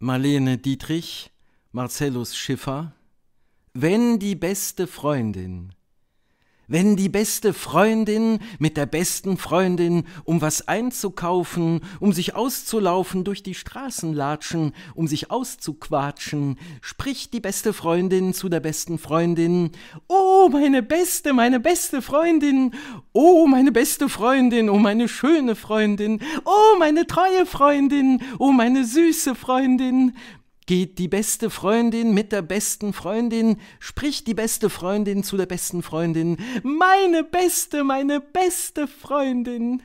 Marlene Dietrich, Marcellus Schiffer, wenn die beste Freundin, wenn die beste Freundin mit der besten Freundin, um was einzukaufen, um sich auszulaufen, durch die Straßen latschen, um sich auszuquatschen, spricht die beste Freundin zu der besten Freundin, oh, meine beste, meine beste Freundin, oh, meine beste Freundin, oh, meine schöne Freundin, oh, meine treue Freundin, oh, meine süße Freundin. Geht die beste Freundin mit der besten Freundin, spricht die beste Freundin zu der besten Freundin, meine beste, meine beste Freundin.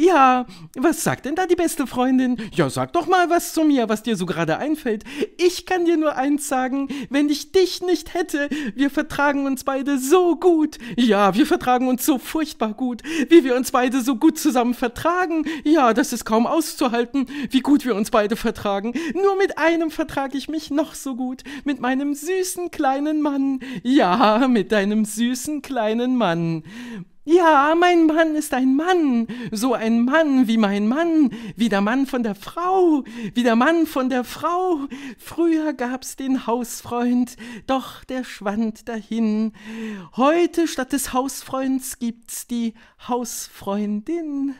Ja, was sagt denn da die beste Freundin? Ja, sag doch mal was zu mir, was dir so gerade einfällt. Ich kann dir nur eins sagen, wenn ich dich nicht hätte, wir vertragen uns beide so gut. Ja, wir vertragen uns so furchtbar gut. Wie wir uns beide so gut zusammen vertragen. Ja, das ist kaum auszuhalten, wie gut wir uns beide vertragen. Nur mit einem vertrage ich mich noch so gut. Mit meinem süßen kleinen Mann. Ja, mit deinem süßen kleinen Mann. Ja, mein Mann ist ein Mann, so ein Mann wie mein Mann, wie der Mann von der Frau, wie der Mann von der Frau. Früher gab's den Hausfreund, doch der schwand dahin. Heute statt des Hausfreunds gibt's die Hausfreundin.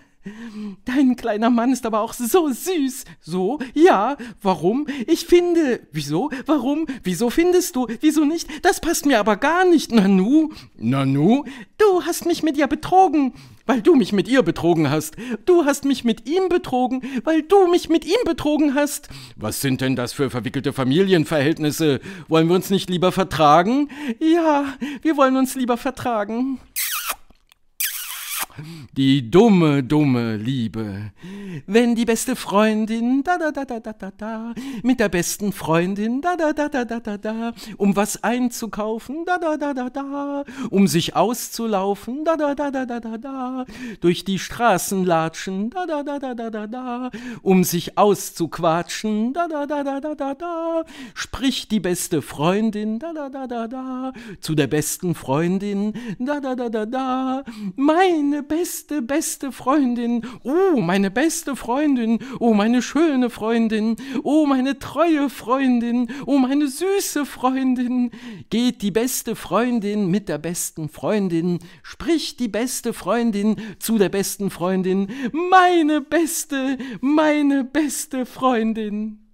Dein kleiner Mann ist aber auch so süß. So? Ja. Warum? Ich finde. Wieso? Warum? Wieso findest du? Wieso nicht? Das passt mir aber gar nicht. Nanu? Nanu? Du hast mich mit ihr betrogen, weil du mich mit ihr betrogen hast. Du hast mich mit ihm betrogen, weil du mich mit ihm betrogen hast. Was sind denn das für verwickelte Familienverhältnisse? Wollen wir uns nicht lieber vertragen? Ja, wir wollen uns lieber vertragen die dumme, dumme Liebe. Wenn die beste Freundin, da, da, da, da, da, da, da, mit der besten Freundin, da, da, da, da, da, da, da, um was einzukaufen, da, da, da, da, da, um sich auszulaufen, da, da, da, da, da, da, da, durch die Straßen latschen, da, da, da, da, da, da, da, um sich auszuquatschen, da, da, da, da, da, da, da, spricht die beste Freundin, da, da, da, da, da, zu der besten Freundin, da, da, da, da, da, meine beste, beste Freundin, oh, meine beste Freundin, oh, meine schöne Freundin, oh, meine treue Freundin, oh, meine süße Freundin, geht die beste Freundin mit der besten Freundin, spricht die beste Freundin zu der besten Freundin, meine beste, meine beste Freundin.